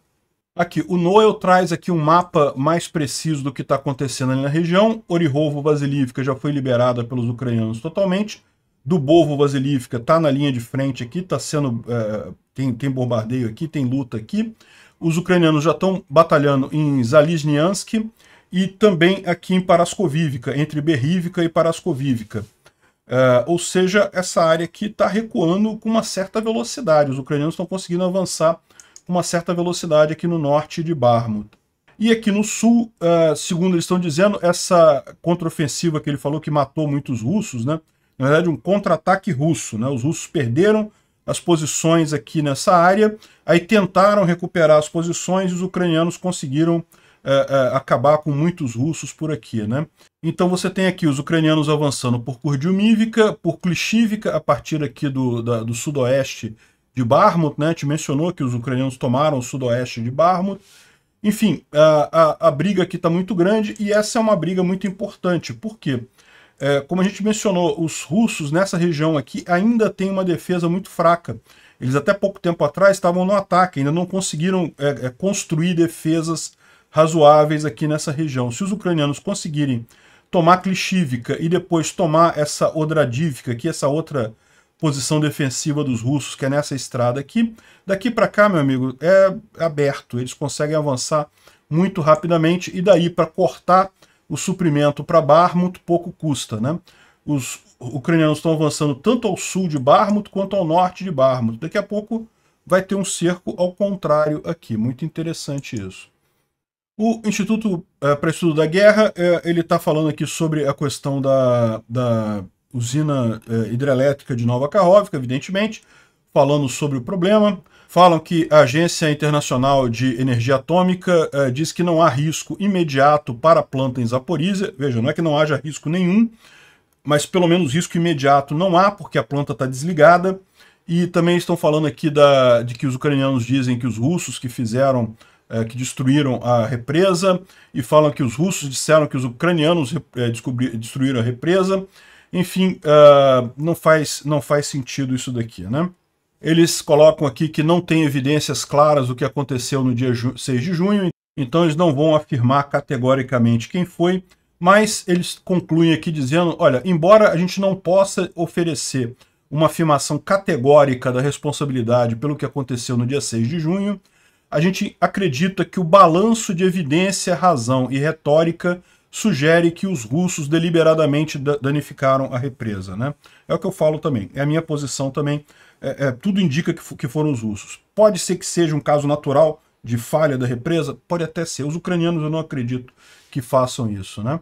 Aqui, o Noel traz aqui um mapa mais preciso do que está acontecendo ali na região. Orihovo Vasilivka já foi liberada pelos ucranianos totalmente. Dubovo Vasilivka está na linha de frente aqui, tá sendo, eh, tem, tem bombardeio aqui, tem luta aqui. Os ucranianos já estão batalhando em Zalizniansk e também aqui em Parascovívica, entre Berrívica e Parascovívica. Uh, ou seja, essa área aqui está recuando com uma certa velocidade. Os ucranianos estão conseguindo avançar com uma certa velocidade aqui no norte de Barmut. E aqui no sul, uh, segundo eles estão dizendo, essa contraofensiva que ele falou que matou muitos russos, né? na verdade um contra-ataque russo. Né? Os russos perderam as posições aqui nessa área, aí tentaram recuperar as posições e os ucranianos conseguiram uh, uh, acabar com muitos russos por aqui, né? Então você tem aqui os ucranianos avançando por Kurdyumivka, por Klishivka, a partir aqui do, da, do sudoeste de Barmut, né? Te mencionou que os ucranianos tomaram o sudoeste de Barmut. Enfim, a, a, a briga aqui está muito grande e essa é uma briga muito importante. Por quê? É, como a gente mencionou, os russos nessa região aqui ainda têm uma defesa muito fraca. Eles até pouco tempo atrás estavam no ataque, ainda não conseguiram é, é construir defesas razoáveis aqui nessa região. Se os ucranianos conseguirem tomar Klishivka e depois tomar essa Odradivka, que essa outra posição defensiva dos russos, que é nessa estrada aqui, daqui para cá, meu amigo, é aberto. Eles conseguem avançar muito rapidamente e daí para cortar o suprimento para Barmut pouco custa, né? Os ucranianos estão avançando tanto ao sul de Barmut quanto ao norte de Barmut. Daqui a pouco vai ter um cerco ao contrário aqui. Muito interessante isso. O Instituto é, para Estudo da Guerra, é, ele está falando aqui sobre a questão da, da usina é, hidrelétrica de Nova Karhovka, evidentemente, falando sobre o problema. Falam que a Agência Internacional de Energia Atômica diz que não há risco imediato para a planta em Zaporizhia. Veja, não é que não haja risco nenhum, mas pelo menos risco imediato não há, porque a planta está desligada. E também estão falando aqui da, de que os ucranianos dizem que os russos que fizeram é, que destruíram a represa, e falam que os russos disseram que os ucranianos é, destruíram a represa. Enfim, uh, não, faz, não faz sentido isso daqui, né? Eles colocam aqui que não tem evidências claras do que aconteceu no dia 6 de junho, então eles não vão afirmar categoricamente quem foi, mas eles concluem aqui dizendo, olha, embora a gente não possa oferecer uma afirmação categórica da responsabilidade pelo que aconteceu no dia 6 de junho, a gente acredita que o balanço de evidência, razão e retórica sugere que os russos deliberadamente danificaram a represa. Né? É o que eu falo também, é a minha posição também. É, é, tudo indica que, que foram os russos. Pode ser que seja um caso natural de falha da represa? Pode até ser. Os ucranianos eu não acredito que façam isso. Né?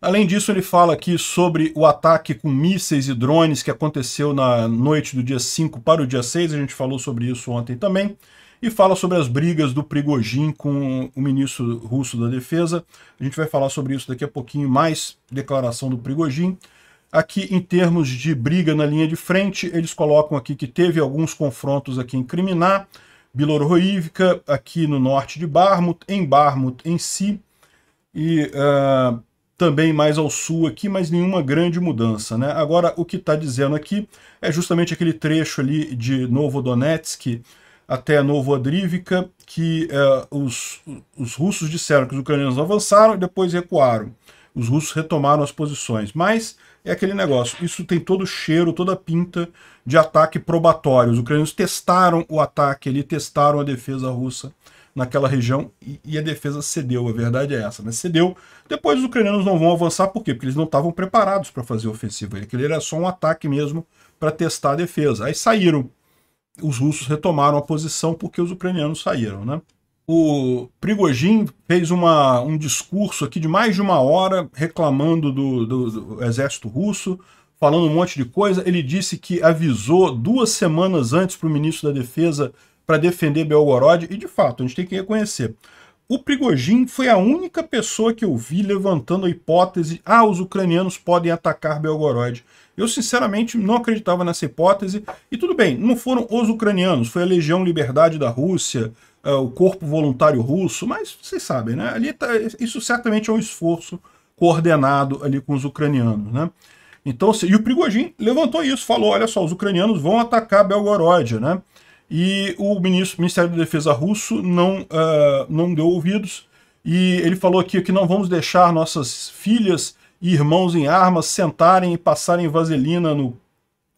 Além disso, ele fala aqui sobre o ataque com mísseis e drones que aconteceu na noite do dia 5 para o dia 6, a gente falou sobre isso ontem também e fala sobre as brigas do Prigojin com o ministro russo da Defesa. A gente vai falar sobre isso daqui a pouquinho, mais declaração do Prigojin. Aqui, em termos de briga na linha de frente, eles colocam aqui que teve alguns confrontos aqui em Kriminá, Bilorroivka, aqui no norte de Barmut, em Barmut em si, e uh, também mais ao sul aqui, mas nenhuma grande mudança. Né? Agora, o que está dizendo aqui é justamente aquele trecho ali de Novo Donetsk, até Novodrivica, que uh, os, os russos disseram que os ucranianos avançaram e depois recuaram. Os russos retomaram as posições. Mas é aquele negócio, isso tem todo o cheiro, toda a pinta de ataque probatório. Os ucranianos testaram o ataque ali, testaram a defesa russa naquela região e, e a defesa cedeu, a verdade é essa, né? Cedeu. Depois os ucranianos não vão avançar, por quê? Porque eles não estavam preparados para fazer ofensiva. Aquele era só um ataque mesmo para testar a defesa. Aí saíram os russos retomaram a posição porque os ucranianos saíram, né? O Prigojin fez uma, um discurso aqui de mais de uma hora reclamando do, do, do exército russo, falando um monte de coisa. Ele disse que avisou duas semanas antes para o ministro da Defesa para defender Belgorod, e de fato, a gente tem que reconhecer. O Prigojin foi a única pessoa que eu vi levantando a hipótese ah, os ucranianos podem atacar Belgorod. Eu, sinceramente, não acreditava nessa hipótese. E tudo bem, não foram os ucranianos, foi a Legião Liberdade da Rússia, é, o Corpo Voluntário Russo, mas vocês sabem, né? Ali tá, isso certamente é um esforço coordenado ali com os ucranianos, né? Então, e o Prigogine levantou isso, falou, olha só, os ucranianos vão atacar Belgorod, né? E o ministro, Ministério da Defesa russo não, uh, não deu ouvidos, e ele falou aqui que não vamos deixar nossas filhas e irmãos em armas sentarem e passarem vaselina no,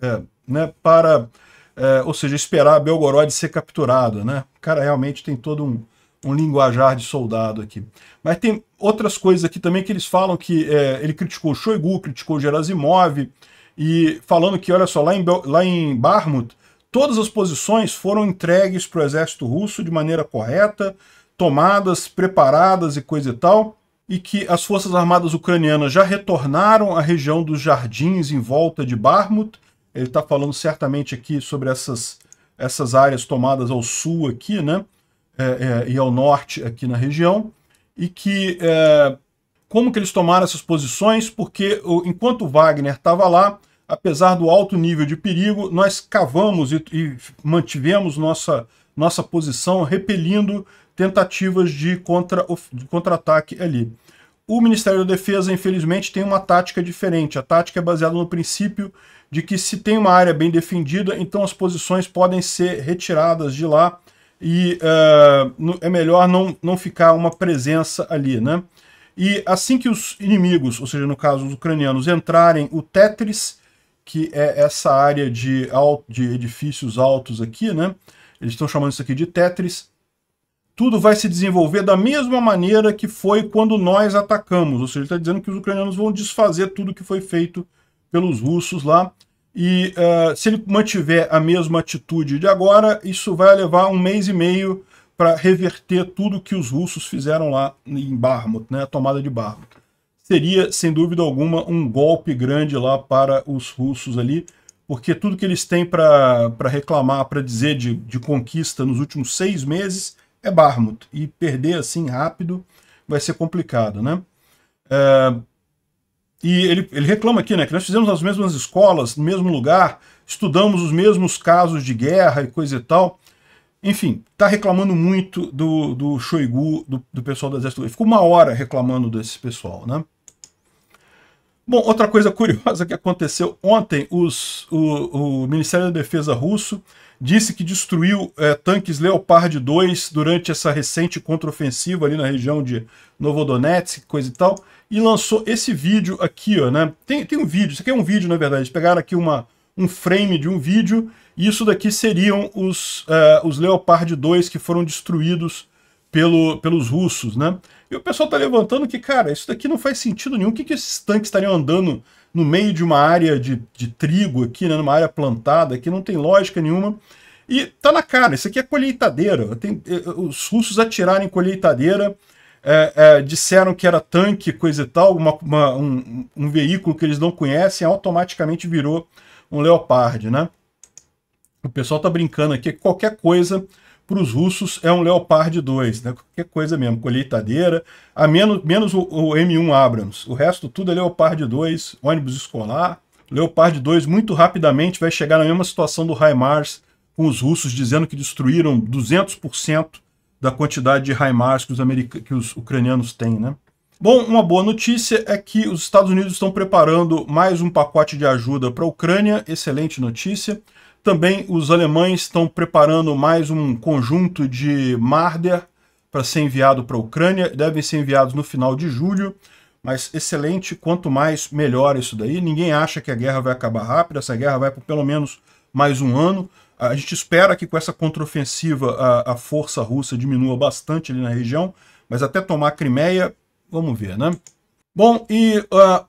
é, né, para, é, ou seja, esperar Belgorod ser capturado. Né? O cara realmente tem todo um, um linguajar de soldado aqui. Mas tem outras coisas aqui também que eles falam que é, ele criticou Shoigu, criticou Gerasimov, e falando que, olha só, lá em, lá em Barmut, todas as posições foram entregues para o exército russo de maneira correta, tomadas, preparadas e coisa e tal e que as forças armadas ucranianas já retornaram à região dos jardins em volta de Barmut. Ele está falando certamente aqui sobre essas, essas áreas tomadas ao sul aqui, né? É, é, e ao norte aqui na região. E que é, como que eles tomaram essas posições? Porque enquanto Wagner estava lá, apesar do alto nível de perigo, nós cavamos e, e mantivemos nossa nossa posição, repelindo tentativas de contra-ataque contra ali. O Ministério da Defesa, infelizmente, tem uma tática diferente. A tática é baseada no princípio de que se tem uma área bem defendida, então as posições podem ser retiradas de lá e uh, é melhor não, não ficar uma presença ali, né? E assim que os inimigos, ou seja, no caso os ucranianos, entrarem o Tetris, que é essa área de, alto, de edifícios altos aqui, né? eles estão chamando isso aqui de Tetris, tudo vai se desenvolver da mesma maneira que foi quando nós atacamos. Ou seja, ele está dizendo que os ucranianos vão desfazer tudo que foi feito pelos russos lá. E uh, se ele mantiver a mesma atitude de agora, isso vai levar um mês e meio para reverter tudo que os russos fizeram lá em Barmut, né, a tomada de Barmut. Seria, sem dúvida alguma, um golpe grande lá para os russos ali porque tudo que eles têm para reclamar, para dizer de, de conquista nos últimos seis meses é Barmut. E perder assim rápido vai ser complicado, né? É, e ele, ele reclama aqui, né, que nós fizemos as mesmas escolas, no mesmo lugar, estudamos os mesmos casos de guerra e coisa e tal. Enfim, tá reclamando muito do, do Shoigu, do, do pessoal do Exército. Ele ficou uma hora reclamando desse pessoal, né? Bom, outra coisa curiosa que aconteceu ontem, os, o, o Ministério da Defesa russo disse que destruiu é, tanques Leopard 2 durante essa recente contraofensiva ali na região de Novodonetsk, coisa e tal, e lançou esse vídeo aqui, ó, né? Tem, tem um vídeo, isso aqui é um vídeo, na verdade, eles pegaram aqui uma, um frame de um vídeo, e isso daqui seriam os, eh, os Leopard 2 que foram destruídos pelo, pelos russos, né? E o pessoal tá levantando que, cara, isso daqui não faz sentido nenhum. O que, que esses tanques estariam andando no meio de uma área de, de trigo aqui, né, numa área plantada, que não tem lógica nenhuma. E tá na cara, isso aqui é colheitadeira. Tem, os russos atiraram em colheitadeira, é, é, disseram que era tanque, coisa e tal, uma, uma, um, um, veículo que eles não conhecem, automaticamente virou um Leopard, né? O pessoal tá brincando aqui, qualquer coisa para os russos é um Leopard 2, né? qualquer coisa mesmo, colheitadeira, a menos, menos o, o M1 Abrams, o resto tudo é Leopard 2, ônibus escolar. Leopard 2 muito rapidamente vai chegar na mesma situação do HIMARS, com os russos dizendo que destruíram 200% da quantidade de HIMARS que os, que os ucranianos têm. Né? Bom, uma boa notícia é que os Estados Unidos estão preparando mais um pacote de ajuda para a Ucrânia, excelente notícia. Também os alemães estão preparando mais um conjunto de Marder para ser enviado para a Ucrânia. Devem ser enviados no final de julho. Mas excelente, quanto mais, melhor isso daí. Ninguém acha que a guerra vai acabar rápido. Essa guerra vai por pelo menos mais um ano. A gente espera que com essa contraofensiva a, a força russa diminua bastante ali na região. Mas até tomar a Crimeia, vamos ver, né? Bom, e uh,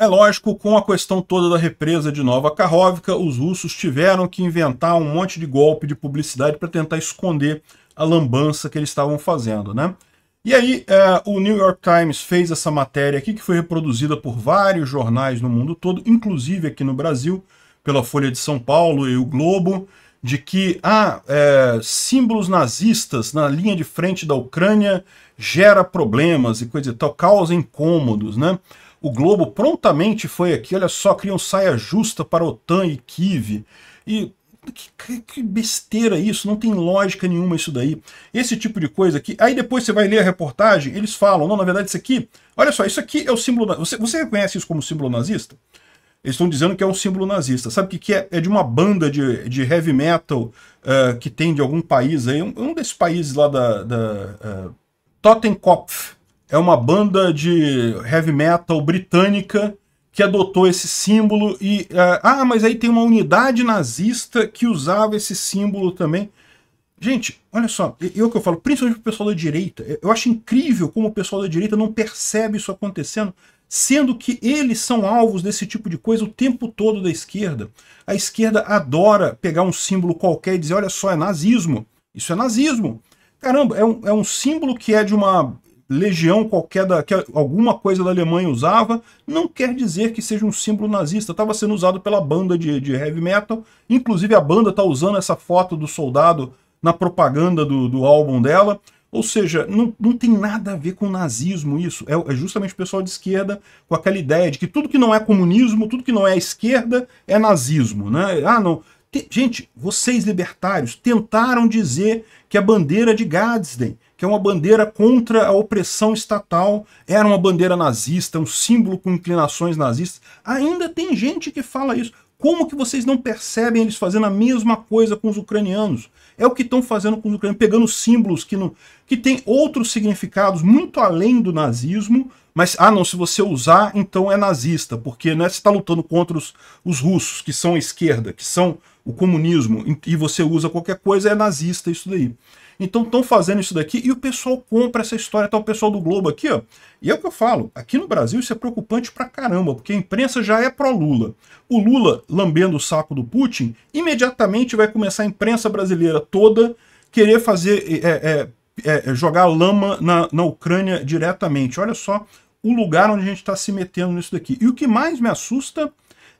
é lógico, com a questão toda da represa de Nova Karhovka, os russos tiveram que inventar um monte de golpe de publicidade para tentar esconder a lambança que eles estavam fazendo, né? E aí é, o New York Times fez essa matéria aqui, que foi reproduzida por vários jornais no mundo todo, inclusive aqui no Brasil, pela Folha de São Paulo e o Globo, de que ah, é, símbolos nazistas na linha de frente da Ucrânia gera problemas e coisa e tal, causa incômodos, né? O Globo prontamente foi aqui, olha só, criam saia justa para OTAN e Kiev. E que, que, besteira isso, não tem lógica nenhuma isso daí. Esse tipo de coisa aqui. Aí depois você vai ler a reportagem, eles falam, não, na verdade isso aqui, olha só, isso aqui é o símbolo, você, você reconhece isso como símbolo nazista? Eles estão dizendo que é um símbolo nazista. Sabe o que, que é? É de uma banda de, de heavy metal uh, que tem de algum país aí, um, um desses países lá da, da uh, Totenkopf, é uma banda de heavy metal britânica que adotou esse símbolo e uh, ah, mas aí tem uma unidade nazista que usava esse símbolo também. Gente, olha só, eu é que eu falo, principalmente pro pessoal da direita, eu acho incrível como o pessoal da direita não percebe isso acontecendo, sendo que eles são alvos desse tipo de coisa o tempo todo da esquerda. A esquerda adora pegar um símbolo qualquer e dizer, olha só, é nazismo. Isso é nazismo. Caramba, é um, é um símbolo que é de uma legião qualquer da, que alguma coisa da Alemanha usava, não quer dizer que seja um símbolo nazista. Estava sendo usado pela banda de, de, heavy metal. Inclusive a banda está usando essa foto do soldado na propaganda do, do álbum dela. Ou seja, não, não tem nada a ver com nazismo isso. É, é, justamente o pessoal de esquerda com aquela ideia de que tudo que não é comunismo, tudo que não é esquerda é nazismo. Né? Ah, não. gente, vocês libertários tentaram dizer que a bandeira de Gadsden que é uma bandeira contra a opressão estatal, era uma bandeira nazista, um símbolo com inclinações nazistas. Ainda tem gente que fala isso. Como que vocês não percebem eles fazendo a mesma coisa com os ucranianos? É o que estão fazendo com os ucranianos, pegando símbolos que, não, que têm outros significados muito além do nazismo, mas, ah não, se você usar, então é nazista, porque não é você está lutando contra os, os russos, que são a esquerda, que são o comunismo, e você usa qualquer coisa, é nazista isso daí. Então estão fazendo isso daqui e o pessoal compra essa história, tá o pessoal do Globo aqui, ó. E é o que eu falo, aqui no Brasil isso é preocupante pra caramba, porque a imprensa já é pró-Lula. O Lula, lambendo o saco do Putin, imediatamente vai começar a imprensa brasileira toda querer fazer, é, é, é, é, jogar lama na, na Ucrânia diretamente. Olha só o lugar onde a gente está se metendo nisso daqui. E o que mais me assusta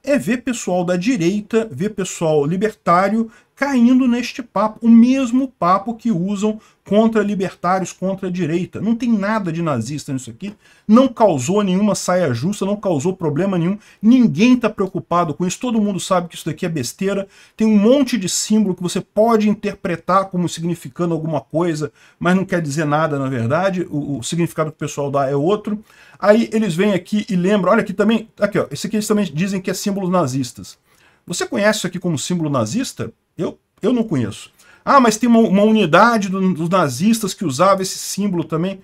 é ver pessoal da direita, ver pessoal libertário caindo neste papo, o mesmo papo que usam contra libertários, contra a direita. Não tem nada de nazista nisso aqui, não causou nenhuma saia justa, não causou problema nenhum, ninguém está preocupado com isso, todo mundo sabe que isso daqui é besteira, tem um monte de símbolo que você pode interpretar como significando alguma coisa, mas não quer dizer nada na verdade, o, o significado que o pessoal dá é outro. Aí eles vêm aqui e lembram, olha aqui também, aqui ó, esse aqui eles também dizem que é símbolos nazistas. Você conhece isso aqui como símbolo nazista? Eu, eu não conheço. Ah, mas tem uma, uma unidade do, dos nazistas que usava esse símbolo também.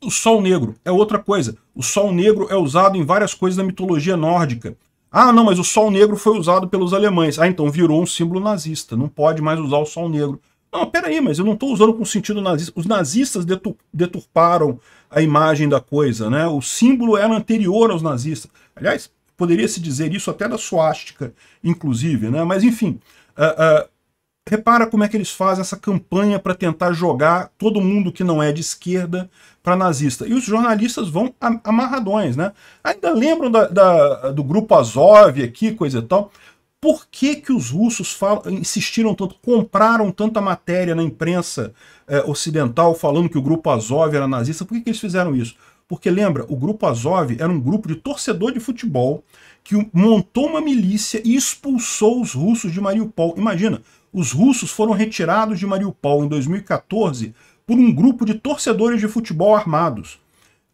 O sol negro é outra coisa. O sol negro é usado em várias coisas da mitologia nórdica. Ah, não, mas o sol negro foi usado pelos alemães. Ah, então virou um símbolo nazista. Não pode mais usar o sol negro. Não, peraí, mas eu não estou usando com sentido nazista. Os nazistas deturparam a imagem da coisa, né? O símbolo era anterior aos nazistas. Aliás, poderia se dizer isso até da suástica, inclusive, né? Mas enfim, uh, uh, repara como é que eles fazem essa campanha para tentar jogar todo mundo que não é de esquerda para nazista. E os jornalistas vão amarradões, né? Ainda lembram da, da, do grupo Azov aqui, coisa e tal? Por que, que os russos falam, insistiram tanto, compraram tanta matéria na imprensa eh, ocidental falando que o grupo Azov era nazista? Por que, que eles fizeram isso? Porque lembra, o grupo Azov era um grupo de torcedor de futebol que montou uma milícia e expulsou os russos de Mariupol. Imagina, os russos foram retirados de Mariupol em 2014 por um grupo de torcedores de futebol armados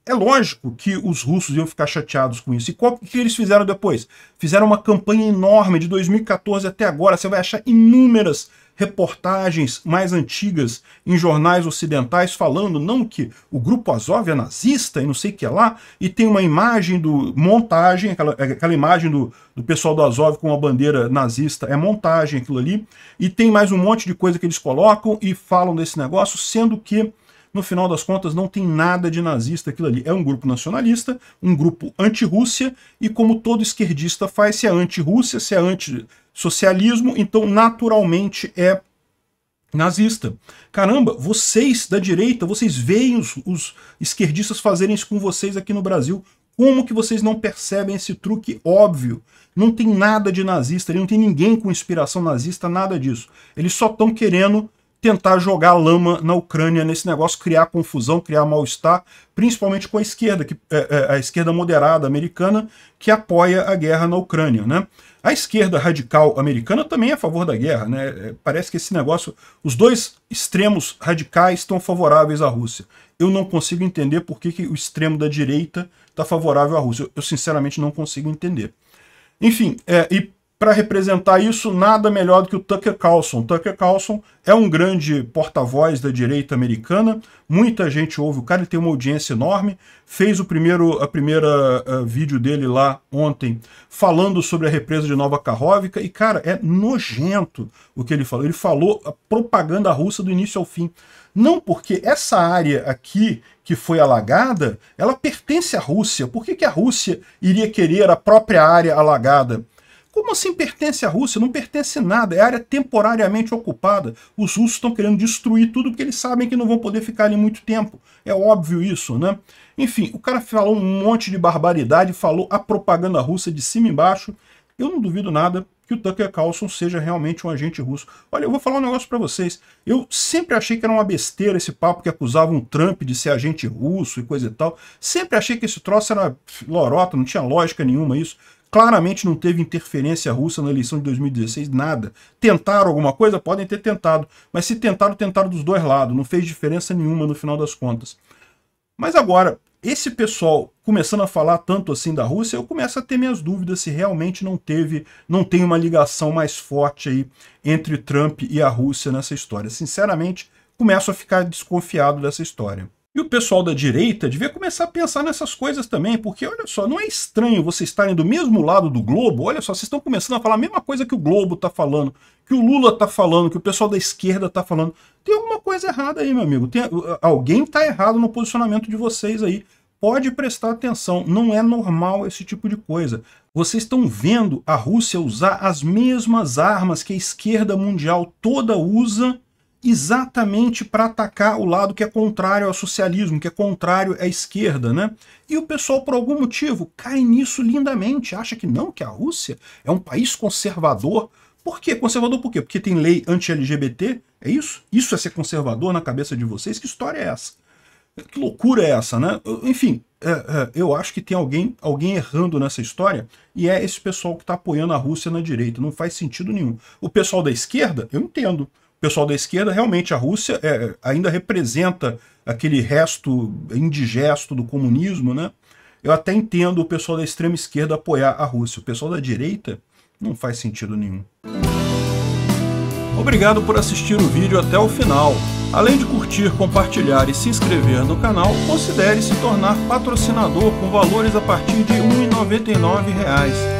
é lógico que os russos iam ficar chateados com isso. E qual que eles fizeram depois? Fizeram uma campanha enorme de 2014 até agora. Você vai achar inúmeras reportagens mais antigas em jornais ocidentais falando não que o grupo Azov é nazista e não sei o que é lá, e tem uma imagem do montagem, aquela, aquela imagem do, do pessoal do Azov com a bandeira nazista, é montagem aquilo ali, e tem mais um monte de coisa que eles colocam e falam desse negócio, sendo que no final das contas, não tem nada de nazista aquilo ali. É um grupo nacionalista, um grupo anti-Rússia, e como todo esquerdista faz, se é anti-Rússia, se é anti-socialismo, então naturalmente é nazista. Caramba, vocês da direita, vocês veem os, os esquerdistas fazerem isso com vocês aqui no Brasil. Como que vocês não percebem esse truque óbvio? Não tem nada de nazista, não tem ninguém com inspiração nazista, nada disso. Eles só estão querendo tentar jogar lama na Ucrânia nesse negócio, criar confusão, criar mal-estar, principalmente com a esquerda, que, é, é, a esquerda moderada americana, que apoia a guerra na Ucrânia. Né? A esquerda radical americana também é a favor da guerra. Né? É, parece que esse negócio, os dois extremos radicais estão favoráveis à Rússia. Eu não consigo entender por que, que o extremo da direita está favorável à Rússia. Eu, eu, sinceramente não consigo entender. Enfim, é, e para representar isso, nada melhor do que o Tucker Carlson. Tucker Carlson é um grande porta-voz da direita americana, muita gente ouve o cara, ele tem uma audiência enorme, fez o primeiro a primeira uh, vídeo dele lá ontem, falando sobre a represa de Nova Carróvica, e cara, é nojento o que ele falou. Ele falou a propaganda russa do início ao fim. Não porque essa área aqui, que foi alagada, ela pertence à Rússia. Por que, que a Rússia iria querer a própria área alagada? Como assim pertence à Rússia? Não pertence nada, é área temporariamente ocupada. Os russos estão querendo destruir tudo porque eles sabem que não vão poder ficar ali muito tempo. É óbvio isso, né? Enfim, o cara falou um monte de barbaridade, falou a propaganda russa de cima e embaixo. Eu não duvido nada que o Tucker Carlson seja realmente um agente russo. Olha, eu vou falar um negócio para vocês. Eu sempre achei que era uma besteira esse papo que acusavam um Trump de ser agente russo e coisa e tal. Sempre achei que esse troço era lorota, não tinha lógica nenhuma isso. Claramente não teve interferência russa na eleição de 2016, nada. Tentaram alguma coisa? Podem ter tentado. Mas se tentaram, tentaram dos dois lados. Não fez diferença nenhuma no final das contas. Mas agora, esse pessoal começando a falar tanto assim da Rússia, eu começo a ter minhas dúvidas se realmente não teve, não tem uma ligação mais forte aí entre Trump e a Rússia nessa história. Sinceramente, começo a ficar desconfiado dessa história. E o pessoal da direita devia começar a pensar nessas coisas também, porque olha só, não é estranho vocês estarem do mesmo lado do Globo, olha só, vocês estão começando a falar a mesma coisa que o Globo está falando, que o Lula está falando, que o pessoal da esquerda está falando. Tem alguma coisa errada aí, meu amigo. Tem, uh, uh, alguém está errado no posicionamento de vocês aí. Pode prestar atenção, não é normal esse tipo de coisa. Vocês estão vendo a Rússia usar as mesmas armas que a esquerda mundial toda usa exatamente para atacar o lado que é contrário ao socialismo, que é contrário à esquerda, né? E o pessoal, por algum motivo, cai nisso lindamente, acha que não, que a Rússia é um país conservador. Por quê? Conservador por quê? Porque tem lei anti-LGBT? É isso? Isso é ser conservador na cabeça de vocês? Que história é essa? Que loucura é essa, né? Enfim, é, é, eu acho que tem alguém, alguém errando nessa história e é esse pessoal que está apoiando a Rússia na direita. Não faz sentido nenhum. O pessoal da esquerda, eu entendo pessoal da esquerda, realmente a Rússia é, ainda representa aquele resto indigesto do comunismo, né? Eu até entendo o pessoal da extrema esquerda apoiar a Rússia. O pessoal da direita não faz sentido nenhum. Obrigado por assistir o vídeo até o final. Além de curtir, compartilhar e se inscrever no canal, considere se tornar patrocinador com valores a partir de R$ 1,99